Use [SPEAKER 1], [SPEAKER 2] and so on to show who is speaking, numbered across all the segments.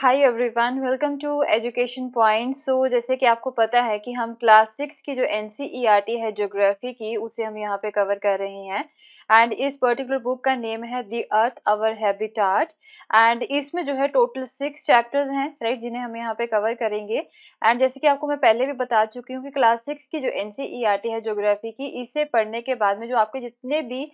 [SPEAKER 1] Hi everyone welcome to education point so जैसे कि आपको पता है कि हम क्लास सिक्स की जो एन e है ज्योग्राफी की उसे हम यहाँ पे कवर कर रहे हैं एंड इस पर्टिकुलर बुक का नेम है the earth our habitat and इसमें जो है टोटल सिक्स चैप्टर्स हैं राइट जिन्हें हम यहाँ पे कवर करेंगे एंड जैसे कि आपको मैं पहले भी बता चुकी हूँ कि क्लास सिक्स की जो एन e है ज्योग्राफी की इसे पढ़ने के बाद में जो आपके जितने भी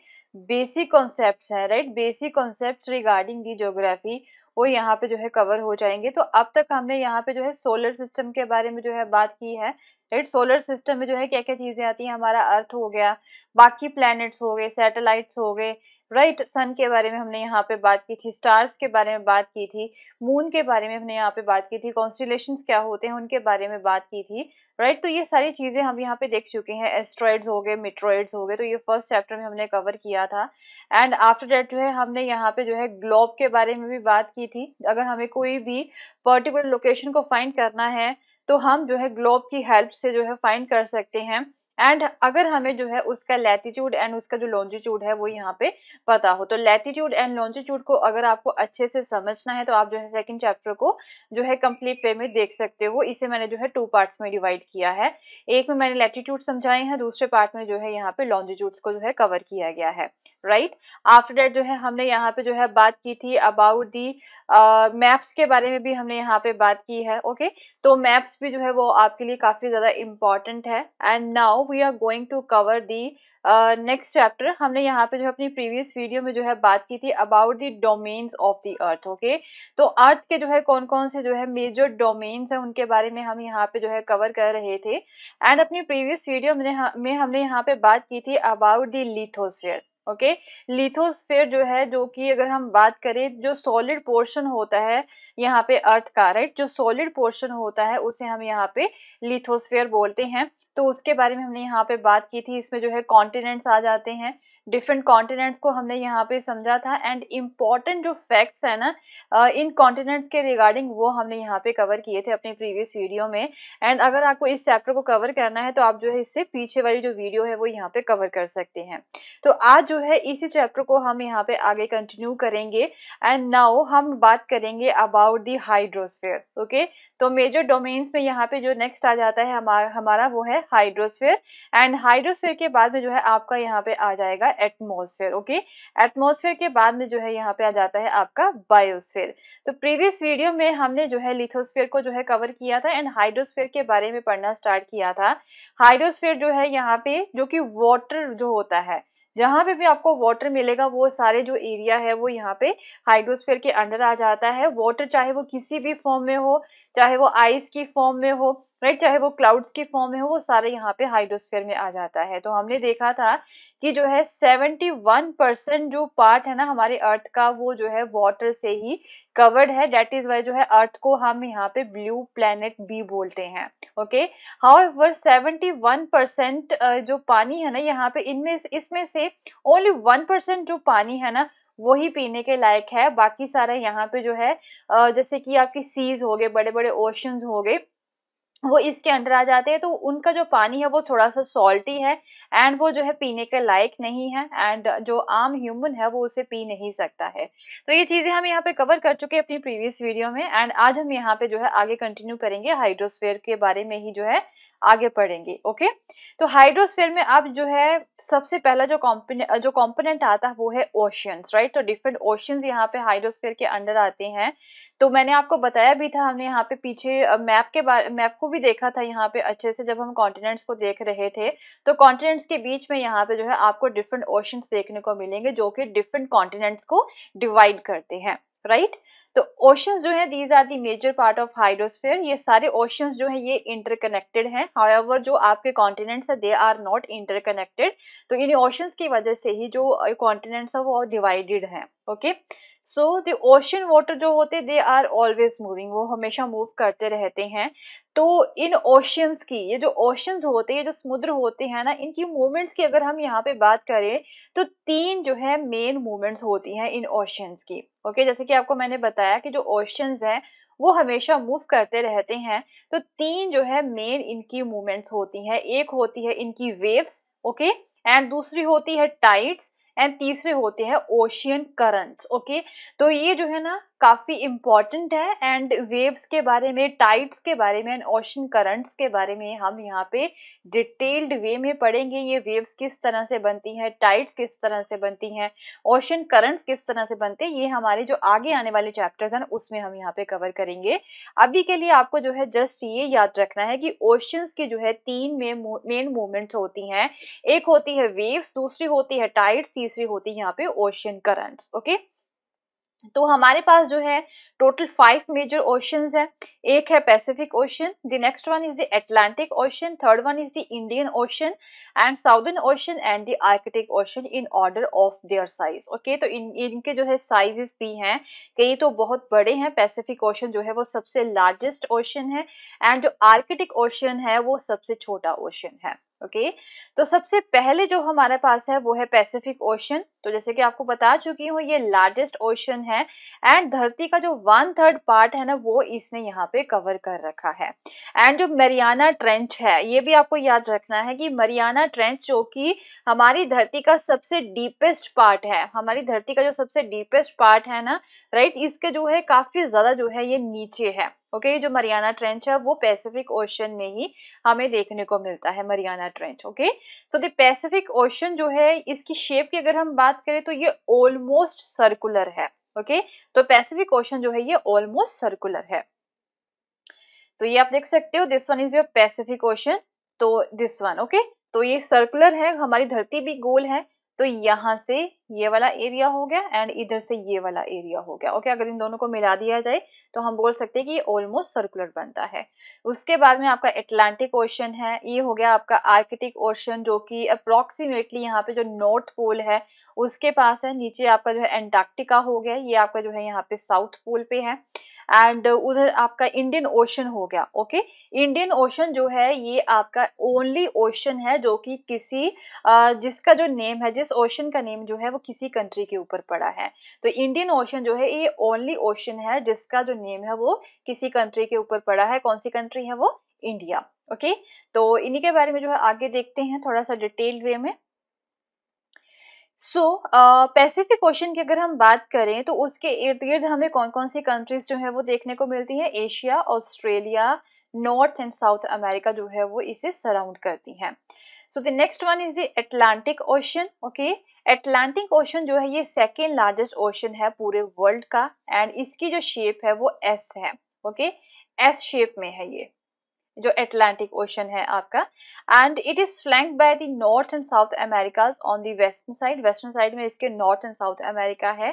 [SPEAKER 1] बेसिक कॉन्सेप्ट हैं right basic concept regarding the geography वो यहाँ पे जो है कवर हो जाएंगे तो अब तक हमने यहाँ पे जो है सोलर सिस्टम के बारे में जो है बात की है राइट सोलर सिस्टम में जो है क्या क्या चीज़ें आती हैं हमारा अर्थ हो गया बाकी प्लैनेट्स हो गए सैटेलाइट्स हो गए राइट right? सन के बारे में हमने यहाँ पे बात की थी स्टार्स के बारे में बात की थी मून के बारे में हमने यहाँ पे बात की थी कॉन्स्टिलेशन क्या होते हैं उनके बारे में बात की थी राइट right? तो ये सारी चीज़ें हम यहाँ पे देख चुके हैं एस्ट्रॉइड्स हो गए मिट्रॉइड्स हो गए तो ये फर्स्ट चैप्टर में हमने कवर किया था एंड आफ्टर डेट जो है हमने यहाँ पे जो है ग्लोब के बारे में भी बात की थी अगर हमें कोई भी पर्टिकुलर लोकेशन को फाइंड करना है तो हम जो है ग्लोब की हेल्प से जो है फाइंड कर सकते हैं एंड अगर हमें जो है उसका लैटीट्यूड एंड उसका जो लॉन्जिट्यूड है वो यहाँ पे पता हो तो लैटीट्यूड एंड लॉन्जिट्यूड को अगर आपको अच्छे से समझना है तो आप जो है सेकंड चैप्टर को जो है कंप्लीट वे में देख सकते हो इसे मैंने जो है टू पार्ट्स में डिवाइड किया है एक में मैंने लैटीट्यूड समझाए हैं दूसरे पार्ट में जो है यहाँ पे लॉन्जिट्यूड को जो है कवर किया गया है राइट आफ्टर डेट जो है हमने यहाँ पे जो है बात की थी अबाउट दी मैप्स के बारे में भी हमने यहाँ पे बात की है ओके okay? तो मैप्स भी जो है वो आपके लिए काफी ज्यादा इंपॉर्टेंट है and now we are going to cover the next chapter हमने यहाँ पे जो अपनी प्रीवियस वीडियो में जो है बात की थी about the domains of the earth okay तो अर्थ के जो है कौन कौन से जो है मेजर डोमेन्स हैं उनके बारे में हम यहाँ पे जो है कवर कर रहे थे एंड अपनी प्रीवियस वीडियो में, में हमने यहाँ पे बात की थी about the lithosphere okay lithosphere जो है जो कि अगर हम बात करें जो सॉलिड पोर्शन होता है यहाँ पे अर्थ का राइट जो सॉलिड पोर्शन होता है उसे हम यहाँ पे लिथोस्फेयर बोलते हैं तो उसके बारे में हमने यहाँ पे बात की थी इसमें जो है कॉन्टिनेंट्स आ जाते हैं डिफरेंट कॉन्टिनेंट्स को हमने यहाँ पे समझा था एंड इम्पॉर्टेंट जो फैक्ट्स है ना इन कॉन्टिनेंट्स के रिगार्डिंग वो हमने यहाँ पे कवर किए थे अपने प्रीवियस वीडियो में एंड अगर आपको इस चैप्टर को कवर करना है तो आप जो है इससे पीछे वाली जो वीडियो है वो यहाँ पे कवर कर सकते हैं तो आज जो है इसी चैप्टर को हम यहाँ पे आगे कंटिन्यू करेंगे एंड नाउ हम बात करेंगे अबाउट दी हाइड्रोस्फेयर ओके तो मेजर डोमेन्स में यहाँ पे जो नेक्स्ट आ जाता है हमारा हमारा वो है हाइड्रोस्फेयर एंड हाइड्रोस्फेयर के बाद में जो है आपका यहाँ पे आ जाएगा है एटमोसफेयर ओके एटमोसफेयर के बाद में जो है यहाँ पे आ जाता है आपका बायोस्फेयर तो प्रीवियस वीडियो में हमने जो है लिथोस्फेयर को जो है कवर किया था एंड हाइड्रोस्फेयर के बारे में पढ़ना स्टार्ट किया था हाइड्रोस्फेयर जो है यहाँ पे जो कि वॉटर जो होता है जहां पे भी आपको वाटर मिलेगा वो सारे जो एरिया है वो यहाँ पे हाइड्रोस्फेयर के अंडर आ जाता है वाटर चाहे वो किसी भी फॉर्म में हो चाहे वो आइस की फॉर्म में हो राइट चाहे वो क्लाउड्स के फॉर्म में हो वो सारे यहाँ पे हाइड्रोस्फेयर में आ जाता है तो हमने देखा था कि जो है 71 परसेंट जो पार्ट है ना हमारे अर्थ का वो जो है वाटर से ही कवर्ड है डेट इज वाई जो है अर्थ को हम यहाँ पे ब्लू प्लेनेट भी बोलते हैं okay however seventy one percent जो पानी है ना यहाँ पे इनमें इसमें से ओनली वन परसेंट जो पानी है ना वो ही पीने के लायक है बाकी सारा यहाँ पे जो है जैसे कि आपकी सीज हो गए बड़े बड़े ओशंस हो गए वो इसके अंडर आ जाते हैं तो उनका जो पानी है वो थोड़ा सा सॉल्टी है एंड वो जो है पीने के लायक नहीं है एंड जो आम ह्यूमन है वो उसे पी नहीं सकता है तो ये चीज़ें हम यहाँ पे कवर कर चुके हैं अपनी प्रीवियस वीडियो में एंड आज हम यहाँ पे जो है आगे कंटिन्यू करेंगे हाइड्रोस्फेयर के बारे में ही जो है आगे पढ़ेंगे ओके तो हाइड्रोस्फेयर में आप जो है सबसे पहला जो कॉम्पोनेंट जो कॉम्पोनेंट आता है वो है ओशियंस राइट तो डिफरेंट ओशियंस यहाँ पे हाइड्रोस्फेयर के अंडर आते हैं तो मैंने आपको बताया भी था हमने यहाँ पे पीछे मैप के बारे मैप को भी देखा था यहाँ पे अच्छे से जब हम कॉन्टिनेंट्स को देख रहे थे तो कॉन्टिनेंट्स के बीच में यहाँ पे जो है आपको डिफरेंट ओशंस देखने को मिलेंगे जो कि डिफरेंट कॉन्टिनेंट्स को डिवाइड करते हैं राइट right? तो ओशंस जो है these are the major part of hydrosphere ये सारे ओशंस जो है ये इंटरकनेक्टेड हैं हाउएवर जो आपके कॉन्टिनेंट्स है दे आर नॉट इंटरकनेक्टेड तो इन ओशंस की वजह से ही जो कॉन्टिनेंट्स है वो डिवाइडेड हैं okay so the ocean water जो होते दे आर ऑलवेज मूविंग वो हमेशा मूव करते रहते हैं तो इन ओशंस की ये जो ओशंस होते हैं जो समुद्र होते हैं ना इनकी मूवमेंट्स की अगर हम यहाँ पे बात करें तो तीन जो है मेन मूवमेंट्स होती हैं इन ओशंस की ओके okay? जैसे कि आपको मैंने बताया कि जो ओशंस हैं वो हमेशा मूव करते रहते हैं तो तीन जो है मेन इनकी मूवमेंट्स होती हैं एक होती है इनकी वेव्स ओके okay? एंड दूसरी होती है टाइट्स एंड तीसरे होते हैं ओशियन करंट्स ओके तो ये जो है ना काफ़ी इम्पॉर्टेंट है एंड वेव्स के बारे में टाइड्स के बारे में एंड ओशन करंट्स के बारे में हम यहाँ पे डिटेल्ड वे में पढ़ेंगे ये वेव्स किस तरह से बनती हैं टाइड्स किस तरह से बनती हैं ओशन करंट्स किस तरह से बनते हैं ये हमारे जो आगे आने वाले चैप्टर्स हैं उसमें हम यहाँ पे कवर करेंगे अभी के लिए आपको जो है जस्ट ये याद रखना है कि ओशंस की जो है तीन मेन मूवमेंट्स होती हैं एक होती है वेव्स दूसरी होती है टाइड्स तीसरी होती है यहाँ पे ओशन करंट्स ओके okay? तो हमारे पास जो है टोटल फाइव मेजर ओशन है एक है Pacific ocean the next one is the Atlantic ocean third one is the Indian ocean and Southern ocean and the Arctic ocean in order of their size okay तो इन इनके जो है sizes भी हैं कई तो बहुत बड़े हैं पैसिफिक ओशन जो है वो सबसे लार्जेस्ट ओशन है एंड जो आर्कटिक ओशन है वो सबसे छोटा ओशन है ओके तो सबसे पहले जो हमारे पास है वो है पैसिफिक ओशन तो जैसे कि आपको बता चुकी हूँ ये लार्जेस्ट ओशन है एंड धरती का जो वन थर्ड पार्ट है ना वो इसने यहाँ पे कवर कर रखा है एंड जो मरियाना ट्रेंच है ये भी आपको याद रखना है कि मरियाना ट्रेंच जो कि हमारी धरती का सबसे डीपेस्ट पार्ट है हमारी धरती का जो सबसे डीपेस्ट पार्ट है ना राइट इसके जो है काफी ज्यादा जो है ये नीचे है ओके okay, जो मरियाना ट्रेंच है वो पैसिफिक ओशन में ही हमें देखने को मिलता है Mariana trench okay so the Pacific ocean जो है इसकी शेप की अगर हम बात करें तो ये ऑलमोस्ट सर्कुलर है ओके okay? तो पैसिफिक ओशन जो है ये ऑलमोस्ट सर्कुलर है तो ये आप देख सकते हो this one is your Pacific ocean तो दिस वन ओके तो ये सर्कुलर है हमारी धरती भी गोल है तो यहाँ से ये वाला एरिया हो गया एंड इधर से ये वाला एरिया हो गया ओके अगर इन दोनों को मिला दिया जाए तो हम बोल सकते हैं कि ये ऑलमोस्ट सर्कुलर बनता है उसके बाद में आपका एटलांटिक ओशन है ये हो गया आपका आर्कटिक ओशन जो कि अप्रॉक्सीमेटली यहाँ पे जो नॉर्थ पोल है उसके पास है नीचे आपका जो है एंटार्क्टिका हो गया ये आपका जो है यहाँ पे साउथ पोल पे है एंड उधर आपका इंडियन ओशन हो गया ओके इंडियन ओशन जो है ये आपका ओनली ओशन है जो कि किसी जिसका जो नेम है जिस ओशन का नेम जो है वो किसी कंट्री के ऊपर पड़ा है तो इंडियन ओशन जो है ये ओनली ओशन है जिसका जो नेम है वो किसी कंट्री के ऊपर पड़ा है कौन सी कंट्री है वो इंडिया ओके तो इन्हीं के बारे में जो है आगे देखते हैं थोड़ा सा डिटेल वे में सो पैसिफिक ओशन की अगर हम बात करें तो उसके इर्द गिर्द हमें कौन कौन सी कंट्रीज जो है वो देखने को मिलती हैं Asia Australia North and South America जो है वो इसे सराउंड करती हैं so the next one is the Atlantic ocean okay Atlantic ocean जो है ये सेकेंड लार्जेस्ट ओशन है पूरे वर्ल्ड का एंड इसकी जो शेप है वो एस है ओके एस शेप में है ये जो एटलांटिक ओशन है आपका and it is flank by the North and South Americas on the western side western side में इसके नॉर्थ एंड साउथ अमेरिका है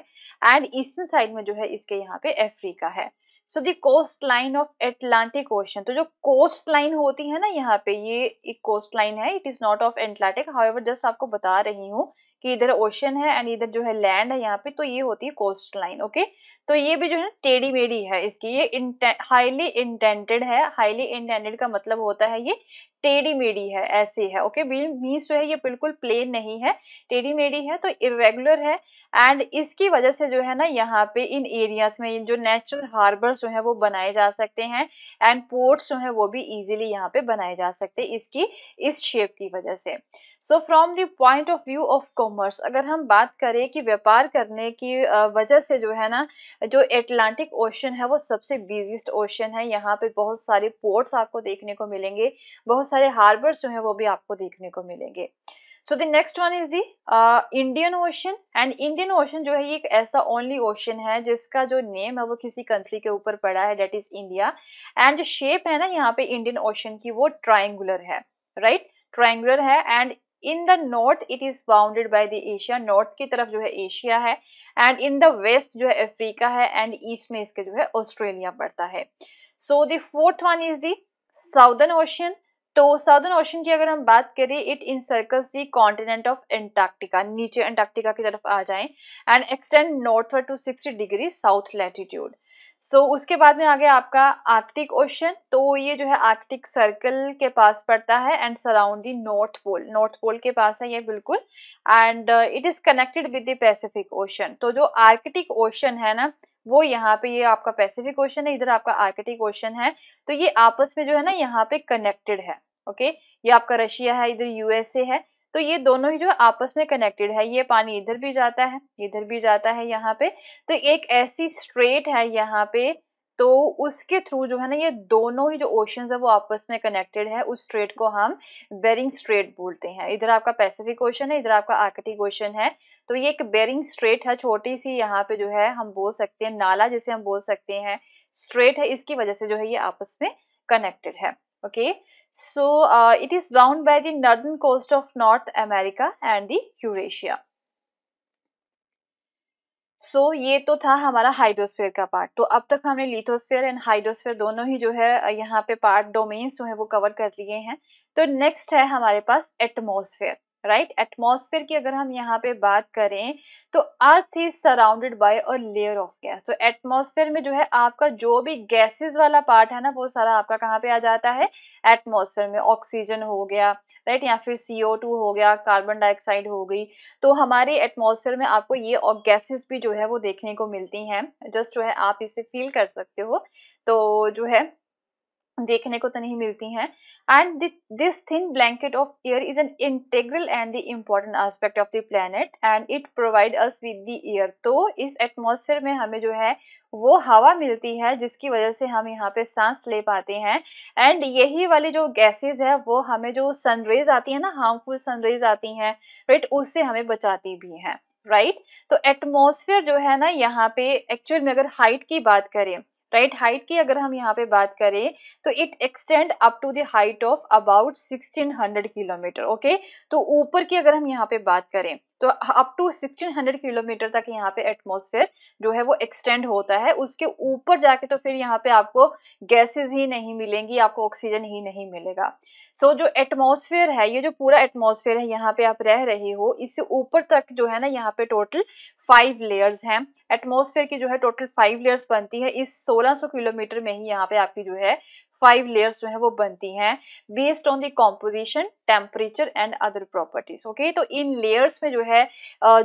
[SPEAKER 1] एंड ईस्टर्न साइड में जो है इसके यहाँ पे अफ्रीका है so the coastline of Atlantic ocean तो जो कोस्ट लाइन होती है ना यहाँ पे ये एक कोस्ट लाइन है it is not of Atlantic how just आपको बता रही हूँ कि इधर ओशन है एंड इधर जो है लैंड है यहाँ पे तो ये होती है कोस्ट लाइन ओके तो ये भी जो है टेढ़ी मेढ़ी है इसकी ये हाईली इंटेंटेड है हाईली इंटेंटेड का मतलब होता है ये टेढ़ी मेढ़ी है ऐसी है ओके मीन्स जो है ये बिल्कुल प्लेन नहीं है टेढ़ी मेढ़ी है तो इरेगुलर है एंड इसकी वजह से जो है ना यहाँ पे इन एरियाज में जो नेचुरल हार्बर्स जो है वो बनाए जा सकते हैं एंड पोर्ट्स जो है वो भी इजीली यहाँ पे बनाए जा सकते हैं इसकी इस शेप की वजह से so from the point of view of commerce अगर हम बात करें कि व्यापार करने की वजह से जो है ना जो एटलांटिक ओशन है वो सबसे बिजिएस्ट ओशन है यहाँ पे बहुत सारे पोर्ट्स आपको देखने को मिलेंगे बहुत सारे हार्बर्स जो है वो भी आपको देखने को मिलेंगे so the next one is the Indian ocean and Indian ocean जो है ये एक ऐसा ओनली ओशन है जिसका जो नेम है वो किसी कंट्री के ऊपर पड़ा है डेट इज इंडिया एंड जो शेप है ना यहाँ पे इंडियन ओशन की वो ट्राइंगुलर है राइट right? ट्राइंगुलर है and in the north it is bounded by the Asia north की तरफ जो है एशिया है एंड इन द वेस्ट जो है अफ्रीका है एंड ईस्ट में इसके जो है ऑस्ट्रेलिया पड़ता है so the fourth one is the Southern ocean तो साउदर्न ओशन की अगर हम बात करें it circles the continent of Antarctica नीचे एंटार्क्टिका की तरफ आ जाए and extend north to 60 degree south latitude so उसके बाद में आ गया आपका आर्कटिक ओशन तो ये जो है आर्कटिक सर्कल के पास पड़ता है and surround the North Pole North Pole के पास है ये बिल्कुल and it is connected with the Pacific ocean तो जो आर्कटिक ओशन है ना वो यहाँ पे ये आपका पैसिफिक क्वेश्चन है इधर आपका आर्कटिक क्वेश्चन है तो ये आपस में जो है ना यहाँ पे कनेक्टेड है ओके ये आपका रशिया है इधर यूएसए है तो ये दोनों ही जो है आपस में कनेक्टेड है ये पानी इधर भी जाता है इधर भी जाता है यहाँ पे तो एक ऐसी स्ट्रेट है यहाँ पे तो उसके थ्रू जो है ना ये दोनों ही जो ओशन है वो आपस में कनेक्टेड है उस स्ट्रेट को हम बेरिंग स्ट्रेट बोलते हैं इधर आपका पैसिफिक ओशन है इधर आपका आर्कटिक ओशन है तो ये एक बेरिंग स्ट्रेट है छोटी सी यहाँ पे जो है हम बोल सकते हैं नाला जिसे हम बोल सकते हैं स्ट्रेट है इसकी वजह से जो है ये आपस में कनेक्टेड है okay so it is bound by the northern coast of North America and the Eurasia so so, ये तो था हमारा हाइड्रोस्फेयर का पार्ट तो अब तक हमने लिथोस्फेयर एंड हाइड्रोस्फेयर दोनों ही जो है uh, यहाँ पे पार्ट डोमेन्स जो है वो कवर कर लिए हैं तो नेक्स्ट है हमारे पास एटमोस्फेयर राइट right? एटमॉस्फेयर की अगर हम यहाँ पे बात करें तो earth is surrounded by a layer of gas तो एटमॉस्फेयर में जो है आपका जो भी गैसेस वाला पार्ट है ना वो सारा आपका कहाँ पे आ जाता है एटमॉस्फेयर में ऑक्सीजन हो गया राइट right? या फिर सीओ टू हो गया कार्बन डाइऑक्साइड हो गई तो हमारे एटमॉस्फेयर में आपको ये और गैसेस भी जो है वो देखने को मिलती हैं जस्ट जो है आप इसे फील कर सकते हो तो जो है देखने को तो नहीं मिलती हैं and this thin blanket of air is an integral and the important aspect of the planet and it provide us with the air तो इस एटमॉस्फेयर में हमें जो है वो हवा मिलती है जिसकी वजह से हम यहाँ पे सांस ले पाते हैं एंड यही वाली जो गैसेज है वो हमें जो सनरेज आती है ना हार्मफुल सनरेज आती हैं राइट उससे हमें बचाती भी है राइट right? तो एटमोसफेयर जो है ना यहाँ पे एक्चुअल में अगर हाइट की बात करें राइट हाइट की अगर हम यहाँ पे बात करें तो it extend up to height of about 1600 kilometre okay तो ऊपर की अगर हम यहाँ पे बात करें तो अप टू 1600 किलोमीटर तक यहाँ पे एटमॉस्फेयर जो है वो एक्सटेंड होता है उसके ऊपर जाके तो फिर यहाँ पे आपको गैसेस ही नहीं मिलेंगी आपको ऑक्सीजन ही नहीं मिलेगा सो so, जो एटमॉस्फेयर है ये जो पूरा एटमॉस्फेयर है यहाँ पे आप रह रहे हो इससे ऊपर तक जो है ना यहाँ पे टोटल फाइव लेयर्स हैं एटमॉस्फेयर की जो है टोटल फाइव लेयर्स बनती है इस 1600 किलोमीटर में ही यहाँ पे आपकी जो है फाइव लेयर्स जो है वो बनती हैं based on the composition temperature and other properties okay तो इन लेयर्स में जो है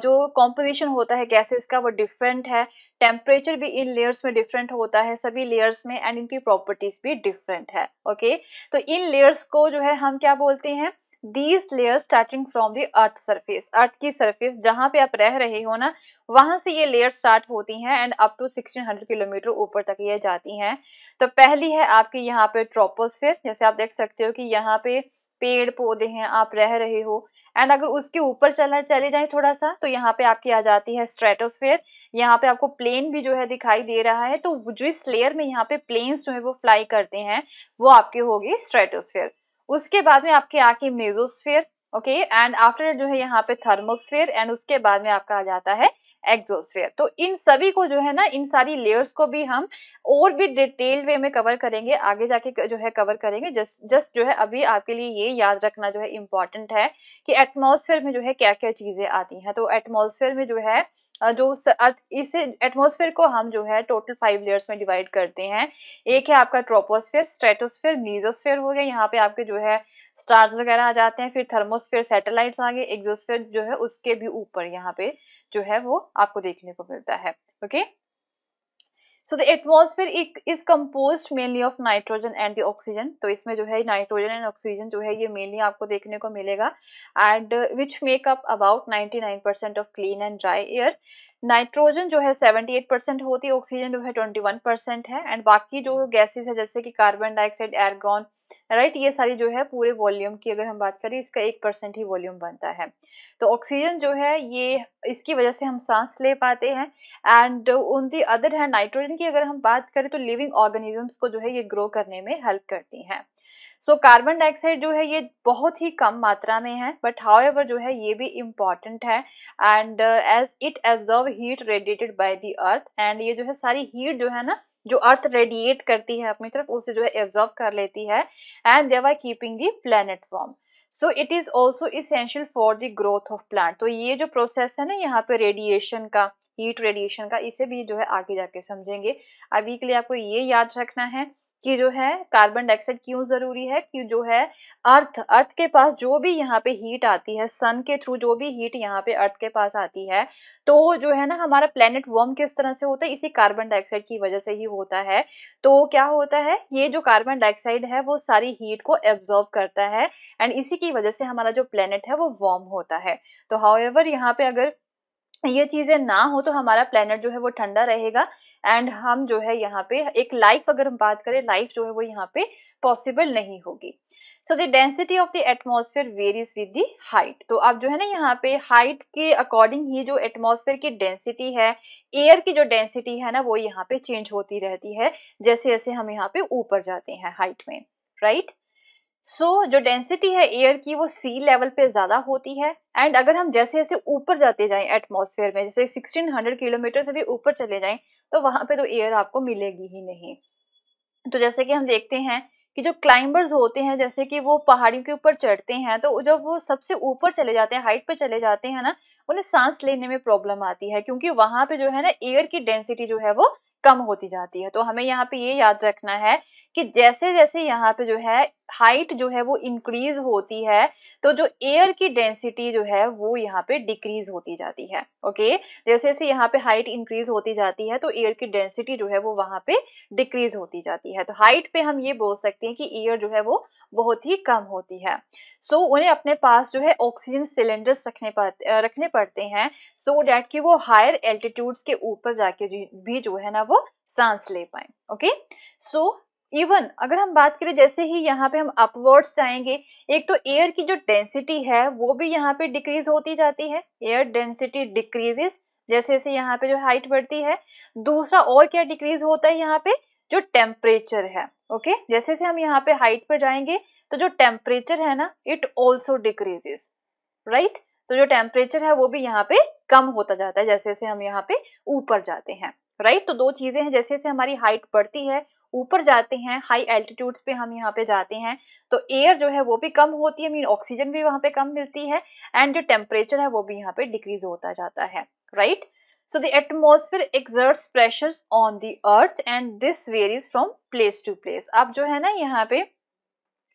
[SPEAKER 1] जो कॉम्पोजिशन होता है गैसेस का वो डिफरेंट है टेम्परेचर भी इन लेयर्स में डिफरेंट होता है सभी लेयर्स में एंड इनकी प्रॉपर्टीज भी डिफरेंट है ओके okay? तो इन लेयर्स को जो है हम क्या बोलते हैं these layer starting from the earth surface earth की सर्फेस जहां पे आप रह रहे हो ना वहां से ये लेयर स्टार्ट होती हैं एंड अप टू 1600 किलोमीटर ऊपर तक ये जाती हैं तो पहली है आपके यहाँ पे ट्रोपोस्फेयर जैसे आप देख सकते हो कि यहाँ पे पेड़ पौधे हैं आप रह रहे हो एंड अगर उसके ऊपर चला चले जाए थोड़ा सा तो यहाँ पे आपकी आ जाती है स्ट्रेटोस्फेयर यहाँ पे आपको प्लेन भी जो है दिखाई दे रहा है तो जिस लेयर में यहाँ पे प्लेन्स जो है वो फ्लाई करते हैं वो आपके होगी स्ट्रेटोस्फेयर उसके बाद में आपके आके मेजोस्फेयर ओके एंड आफ्टर जो है यहाँ पे थर्मोस्फेयर एंड उसके बाद में आपका आ जाता है एक्सोस्फेयर तो इन सभी को जो है ना इन सारी लेयर्स को भी हम और भी डिटेल वे में कवर करेंगे आगे जाके जो है कवर करेंगे जस्ट जस्ट जो है अभी आपके लिए ये याद रखना जो है इम्पोर्टेंट है कि एटमोसफेयर में जो है क्या क्या चीजें आती हैं तो एटमोसफेयर में जो है जो इस एटमोसफेयर को हम जो है टोटल फाइव लेयर्स में डिवाइड करते हैं एक है आपका ट्रोपोस्फेयर स्ट्रेटोस्फेयर मीजोस्फेयर हो गया यहाँ पे आपके जो है स्टार्स वगैरह आ जाते हैं फिर थर्मोस्फेयर सैटेलाइट्स आ गए एग्जोस्फेयर जो है उसके भी ऊपर यहाँ पे जो है वो आपको देखने को मिलता है okay so the atmosphere is compose mainly of nitrogen and the oxygen तो इसमें जो है नाइट्रोजन एंड ऑक्सीजन जो है ये मेनली आपको देखने को मिलेगा and which make up about percent of clean and dry air nitrogen जो है 78 परसेंट होती है ऑक्सीजन जो है 21 परसेंट है एंड बाकी जो गैसेस है जैसे कि कार्बन डाइऑक्साइड एरगॉन राइट ये सारी जो है पूरे वॉल्यूम की अगर हम बात करें इसका एक परसेंट ही वॉल्यूम बनता है तो ऑक्सीजन जो है ये इसकी वजह से हम सांस ले पाते हैं एंड उन दी अदर है नाइट्रोजन की अगर हम बात करें तो लिविंग ऑर्गेनिजम्स को जो है ये ग्रो करने में हेल्प करती हैं सो कार्बन डाइऑक्साइड जो है ये बहुत ही कम मात्रा में है बट हाउ एवर जो है ये भी इम्पॉर्टेंट है and as it absorb heat radiated by the earth and ये जो है सारी हीट जो है ना जो अर्थ रेडिएट करती है अपनी तरफ उसे जो है एब्जॉर्व कर लेती है and thereby keeping the planet warm so it is also essential for the growth of plant तो ये जो प्रोसेस है ना यहाँ पे रेडिएशन का हीट रेडिएशन का इसे भी जो है आगे जाके समझेंगे अभी के लिए आपको ये याद रखना है कि जो है कार्बन डाइऑक्साइड क्यों जरूरी है कि जो है अर्थ अर्थ के पास जो भी यहाँ पे हीट आती है सन के थ्रू जो भी हीट यहाँ पे अर्थ के पास आती है तो जो है ना हमारा प्लेनेट वर्म किस तरह से होता है इसी कार्बन डाइऑक्साइड की वजह से ही होता है तो क्या होता है ये जो कार्बन डाइऑक्साइड है वो सारी हीट को एब्जॉर्व करता है एंड इसी की वजह से हमारा जो प्लेनेट है वो वॉर्म होता है तो हाउ यहाँ पे अगर ये चीजें ना हो तो हमारा प्लेनेट जो है वो ठंडा रहेगा एंड हम जो है यहाँ पे एक लाइफ अगर हम बात करें लाइफ जो है वो यहाँ पे पॉसिबल नहीं होगी so the density of the atmosphere varies with the height तो आप जो है ना यहाँ पे हाइट के अकॉर्डिंग ही जो एटमोसफेयर की डेंसिटी है एयर की जो डेंसिटी है ना वो यहाँ पे चेंज होती रहती है जैसे जैसे हम यहाँ पे ऊपर जाते हैं हाइट में राइट right? सो so, जो डेंसिटी है एयर की वो सी लेवल पे ज्यादा होती है एंड अगर हम जैसे जैसे ऊपर जाते जाएं एटमॉस्फेयर में जैसे 1600 किलोमीटर से भी ऊपर चले जाएं तो वहां पे तो एयर आपको मिलेगी ही नहीं तो जैसे कि हम देखते हैं कि जो क्लाइंबर्स होते हैं जैसे कि वो पहाड़ियों के ऊपर चढ़ते हैं तो जब वो सबसे ऊपर चले जाते हैं हाइट पे चले जाते हैं ना उन्हें सांस लेने में प्रॉब्लम आती है क्योंकि वहां पे जो है ना एयर की डेंसिटी जो है वो कम होती जाती है तो हमें यहाँ पे ये याद रखना है कि जैसे जैसे यहाँ पे जो है हाइट जो है वो इंक्रीज होती है तो जो एयर की डेंसिटी जो है वो यहाँ पे डिक्रीज होती जाती है ओके जैसे जैसे यहाँ पे हाइट इंक्रीज होती जाती है तो एयर की डेंसिटी जो है वो वहां पे डिक्रीज होती जाती है तो हाइट पे हम ये बोल सकते हैं कि एयर जो है वो बहुत ही कम होती है सो so, उन्हें अपने पास जो है ऑक्सीजन सिलेंडर्स रखने पड़ते रखने पड़ते हैं सो so डैट की वो हायर एल्टीट्यूड्स के ऊपर जाके भी जो है ना वो सांस ले पाए ओके सो इवन अगर हम बात करें जैसे ही यहाँ पे हम अपवर्ड्स जाएंगे एक तो एयर की जो डेंसिटी है वो भी यहाँ पे डिक्रीज होती जाती है एयर डेंसिटी डिक्रीजेस जैसे जैसे यहाँ पे जो हाइट बढ़ती है दूसरा और क्या डिक्रीज होता है यहाँ पे जो टेम्परेचर है ओके जैसे जैसे हम यहाँ पे हाइट पर जाएंगे तो जो टेम्परेचर है ना इट ऑल्सो डिक्रीजेस राइट तो जो टेम्परेचर है वो भी यहाँ पे कम होता जाता है जैसे जैसे हम यहाँ पे ऊपर जाते हैं राइट right? तो दो चीजें हैं जैसे जैसे हमारी हाइट बढ़ती है ऊपर जाते हैं हाई एल्टीट्यूड्स पे हम यहाँ पे जाते हैं तो एयर जो है वो भी कम होती है मीन ऑक्सीजन भी वहां पे कम मिलती है एंड जो टेम्परेचर है वो भी यहाँ पे डिक्रीज होता जाता है right so the atmosphere exerts pressure on the earth and this varies from place to place अब जो है ना यहाँ पे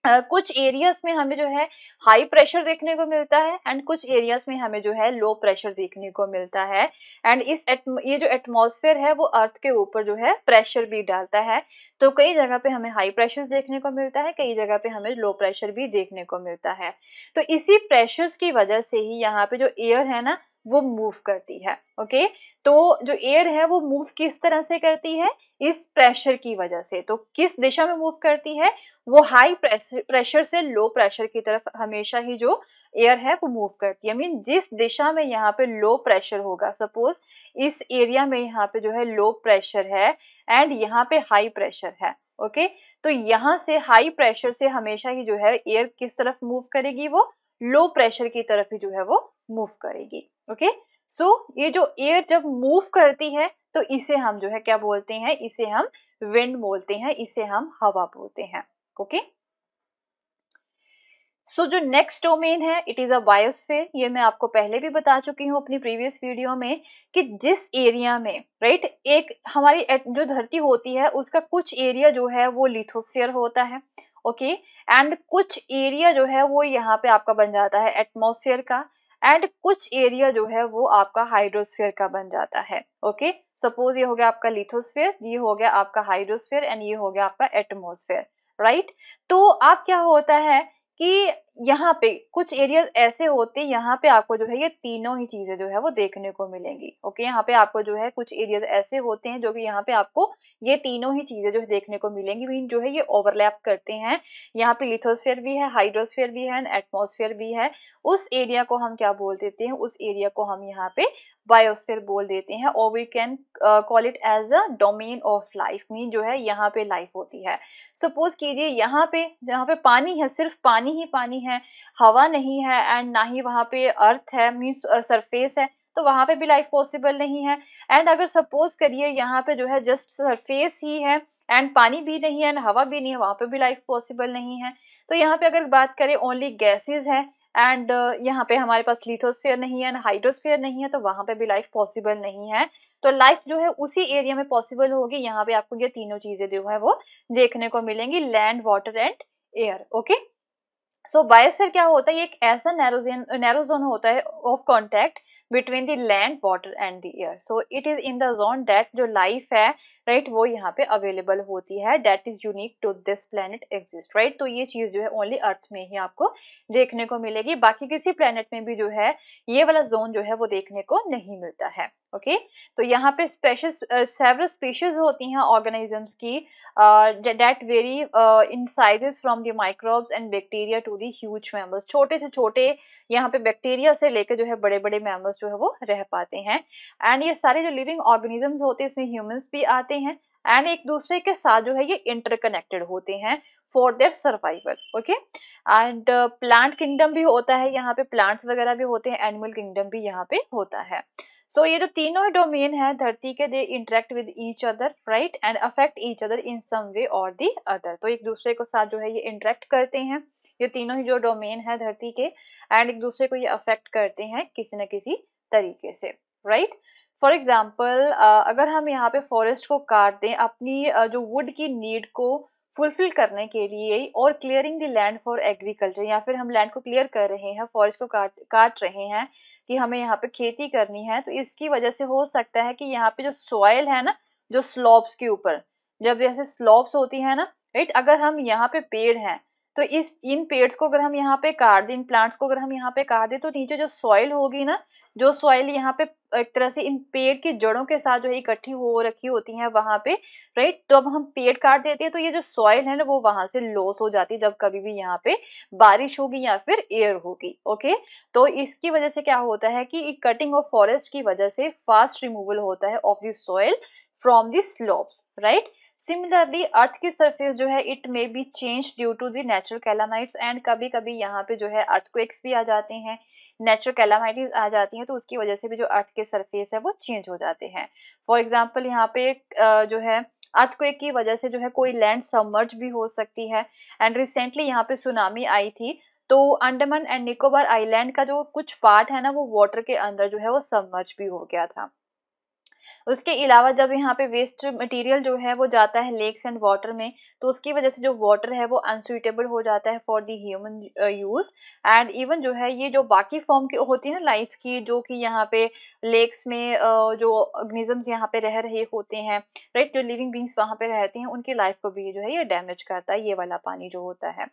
[SPEAKER 1] कुछ एरियाज में हमें जो है हाई प्रेशर देखने को मिलता है एंड कुछ एरियाज में हमें जो है लो प्रेशर देखने को मिलता है एंड इस ये जो एटमॉस्फेयर है वो अर्थ के ऊपर जो है प्रेशर भी डालता है तो कई जगह पे हमें हाई प्रेशर देखने को मिलता है कई जगह पे हमें लो प्रेशर भी देखने को मिलता है तो इसी प्रेशर्स की वजह से ही यहाँ पे जो एयर है ना वो मूव करती है ओके तो जो एयर है वो मूव किस तरह से करती है इस प्रेशर की वजह से तो किस दिशा में मूव करती है वो हाई प्रेशर से लो प्रेशर की तरफ हमेशा ही जो एयर है वो मूव करती है मीन जिस दिशा में यहाँ पे लो प्रेशर होगा सपोज इस एरिया में यहाँ पे जो है लो प्रेशर है एंड यहाँ पे हाई प्रेशर है ओके तो यहाँ से हाई प्रेशर से हमेशा ही जो है एयर किस तरफ मूव करेगी वो लो प्रेशर की तरफ ही जो है वो मूव करेगी ओके सो ये जो एयर जब मूव करती है तो इसे हम जो है क्या बोलते हैं इसे हम विंड बोलते हैं इसे हम हवा बोलते हैं ओके सो जो नेक्स्ट डोमेन है इट इज अ बायोस्फेयर ये मैं आपको पहले भी बता चुकी हूँ अपनी प्रीवियस वीडियो में कि जिस एरिया में राइट right, एक हमारी जो धरती होती है उसका कुछ एरिया जो है वो लिथोस्फेयर होता है ओके okay? एंड कुछ एरिया जो है वो यहाँ पे आपका बन जाता है एटमोसफेयर का एंड कुछ एरिया जो है वो आपका हाइड्रोस्फेयर का बन जाता है ओके okay? सपोज ये हो गया आपका लिथोस्फेयर ये हो गया आपका हाइड्रोस्फेयर एंड ये हो गया आपका एटमोस्फेयर राइट right? तो आप क्या होता है कि यहाँ पे कुछ एरियाज ऐसे होते हैं यहाँ पे आपको जो है ये तीनों ही चीजें जो है वो देखने को मिलेंगी ओके यहाँ पे आपको जो है कुछ एरियाज ऐसे होते हैं जो कि यहाँ पे आपको ये तीनों ही चीजें जो है देखने को मिलेंगी मीन जो है ये ओवरलैप करते हैं यहाँ पे लिथोस्फेयर भी है हाइड्रोस्फेयर भी है एंड एटमोसफेयर भी है उस एरिया को हम क्या बोल देते हैं उस एरिया को हम यहाँ पे बायोस्फेयर बोल देते हैं और we can call it as a domain of life mean जो है यहाँ पे लाइफ होती है सपोज कीजिए यहाँ पे जहाँ पे पानी है सिर्फ पानी ही पानी है हवा नहीं है एंड ना ही वहाँ पे अर्थ है मीन सरफेस uh, है तो वहाँ पे भी लाइफ पॉसिबल नहीं है एंड अगर सपोज करिए यहाँ पे जो है जस्ट सरफेस ही है एंड पानी भी नहीं है एंड हवा भी नहीं है वहाँ पे भी लाइफ पॉसिबल नहीं है तो यहाँ पे अगर बात करें ओनली गैसेज है एंड uh, यहाँ पे हमारे पास लिथोस्फेयर नहीं है हाइड्रोस्फेयर नहीं है तो वहां पे भी लाइफ पॉसिबल नहीं है तो लाइफ जो है उसी एरिया में पॉसिबल होगी यहाँ पे आपको ये तीनों चीजें जो है वो देखने को मिलेंगी land water and air okay so biosphere क्या होता है ये एक ऐसा नैरोजन नैरोजोन होता है of contact between the land water and the air so it is in the zone that जो लाइफ है राइट right? वो यहाँ पे अवेलेबल होती है that is unique to this planet exist right तो ये चीज जो है ओनली अर्थ में ही आपको देखने को मिलेगी बाकी किसी प्लेनेट में भी जो है ये वाला जोन जो है वो देखने को नहीं मिलता है ओके okay? तो यहाँ पे स्पेशल सेवरल स्पीशीज होती हैं ऑर्गेनिजम्स की that vary in sizes from the microbes and bacteria to the huge छोटे से छोटे यहाँ पे बैक्टीरिया से लेकर जो है बड़े बड़े मैमल्स जो है वो रह पाते हैं एंड ये सारे जो लिविंग ऑर्गेनिजम्स होते हैं इसमें ह्यूमन्स भी आते जाते हैं एंड एक दूसरे के साथ जो है ये इंटरकनेक्टेड होते हैं for their survival okay and plant kingdom भी होता है यहाँ पे प्लांट्स वगैरह भी होते हैं एनिमल किंगडम भी यहाँ पे होता है सो so, ये जो तीनों डोमेन है धरती के they interact with each other right and affect each other in some way और दी अदर तो एक दूसरे के साथ जो है ये इंटरेक्ट करते हैं ये तीनों ही जो डोमेन है धरती के एंड एक दूसरे को ये अफेक्ट करते हैं किसी न किसी तरीके से right right? For example uh, अगर हम यहाँ पे फॉरेस्ट को काट दें अपनी uh, जो वुड की नीड को फुलफिल करने के लिए और clearing the land for agriculture या फिर हम लैंड को क्लियर कर रहे हैं फॉरेस्ट को काट काट रहे हैं कि हमें यहाँ पे खेती करनी है तो इसकी वजह से हो सकता है कि यहाँ पे जो सॉयल है ना जो स्लॉब्स के ऊपर जब जैसे स्लॉब्स होती है ना राइट अगर हम यहाँ पे पेड़ हैं तो इस इन पेड़ को अगर हम यहाँ पे काट दें इन प्लांट्स को अगर हम यहाँ पे काट दें तो नीचे जो सॉइल होगी ना जो सॉइल यहाँ पे एक तरह से इन पेड़ की जड़ों के साथ जो है इकट्ठी हो रखी होती है वहां पे राइट तो अब हम पेड़ काट देते हैं तो ये जो सॉइल है ना वो वहां से लॉस हो जाती है जब कभी भी यहाँ पे बारिश होगी या फिर एयर होगी ओके तो इसकी वजह से क्या होता है कि कटिंग ऑफ फॉरेस्ट की वजह से फास्ट रिमूवल होता है of the soil from the slopes right similarly earth की सरफेस जो है it may be change due to the natural calamities and कभी कभी यहाँ पे जो है अर्थक्वेक्स भी आ जाते हैं नेचुरल कैलामाइटीज आ जाती हैं तो उसकी वजह से भी जो अर्थ के सरफेस है वो चेंज हो जाते हैं फॉर एग्जाम्पल यहाँ पे एक जो है अर्थ को की वजह से जो है कोई लैंड सबमर्ज भी हो सकती है एंड रिसेंटली यहाँ पे सुनामी आई थी तो अंडमान एंड निकोबार आइलैंड का जो कुछ पार्ट है ना वो वाटर के अंदर जो है वो सबमर्ज भी हो गया था उसके अलावा जब यहाँ पे वेस्ट मटेरियल जो है वो जाता है लेक्स एंड वाटर में तो उसकी वजह से जो वाटर है वो अनसुइटेबल हो जाता है for the human use and even जो है ये जो बाकी फॉर्म की होती है ना लाइफ की जो कि यहाँ पे लेक्स में uh, जो ऑर्गेनिजम्स यहाँ पे रह रहे होते हैं राइट जो लिविंग बींग्स वहाँ पे रहते हैं उनकी लाइफ को भी जो है ये डैमेज करता है ये वाला पानी जो होता है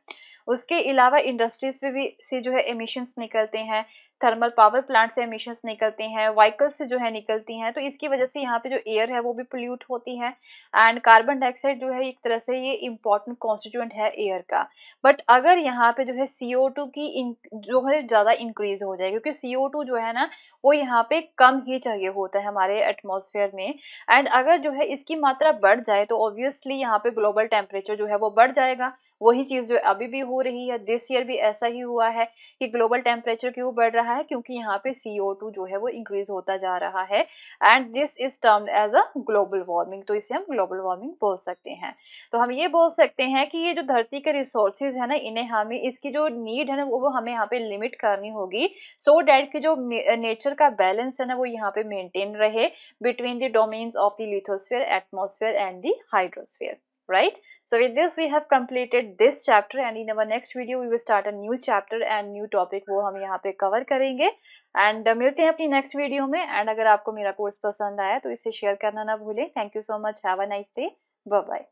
[SPEAKER 1] उसके अलावा इंडस्ट्रीज पे भी से जो है एमिशंस निकलते हैं थर्मल पावर प्लांट से एमिशंस निकलते हैं वाइकल्स से जो है निकलती हैं तो इसकी वजह से यहाँ पे जो एयर है वो भी पोल्यूट होती है एंड कार्बन डाइऑक्साइड जो है एक तरह से ये इंपॉर्टेंट कॉन्स्टिट्यूंट है एयर का बट अगर यहाँ पे जो है सी की जो है ज़्यादा इंक्रीज हो जाए क्योंकि सी जो है ना वो यहाँ पे कम ही चाहिए होता है हमारे एटमोसफेयर में एंड अगर जो है इसकी मात्रा बढ़ जाए तो ऑब्वियसली यहाँ पे ग्लोबल टेम्परेचर जो है वो बढ़ जाएगा वही चीज़ जो अभी भी हो रही है दिस ईयर भी ऐसा ही हुआ है कि ग्लोबल टेम्परेचर क्यों बढ़ रहा है क्योंकि यहाँ पे सीओ टू जो है वो इंक्रीज होता जा रहा है and this is term as a global warming तो इसे हम ग्लोबल वार्मिंग बोल सकते हैं तो हम ये बोल सकते हैं कि ये जो धरती के रिसोर्सेज है ना इन्हें हमें इसकी जो नीड है ना वो हमें यहाँ पे लिमिट करनी होगी सो डेट की जो नेचर का बैलेंस है ना वो यहाँ पे मेंटेन रहे between the domains of the lithosphere atmosphere and the hydrosphere right? So with this we have completed this chapter and in our next video we will start a new chapter and new topic wo hum yahan pe cover karenge and uh, milte hain apni next video mein and agar aapko mera course pasand aaya to ise share karna na bhule thank you so much have a nice day bye bye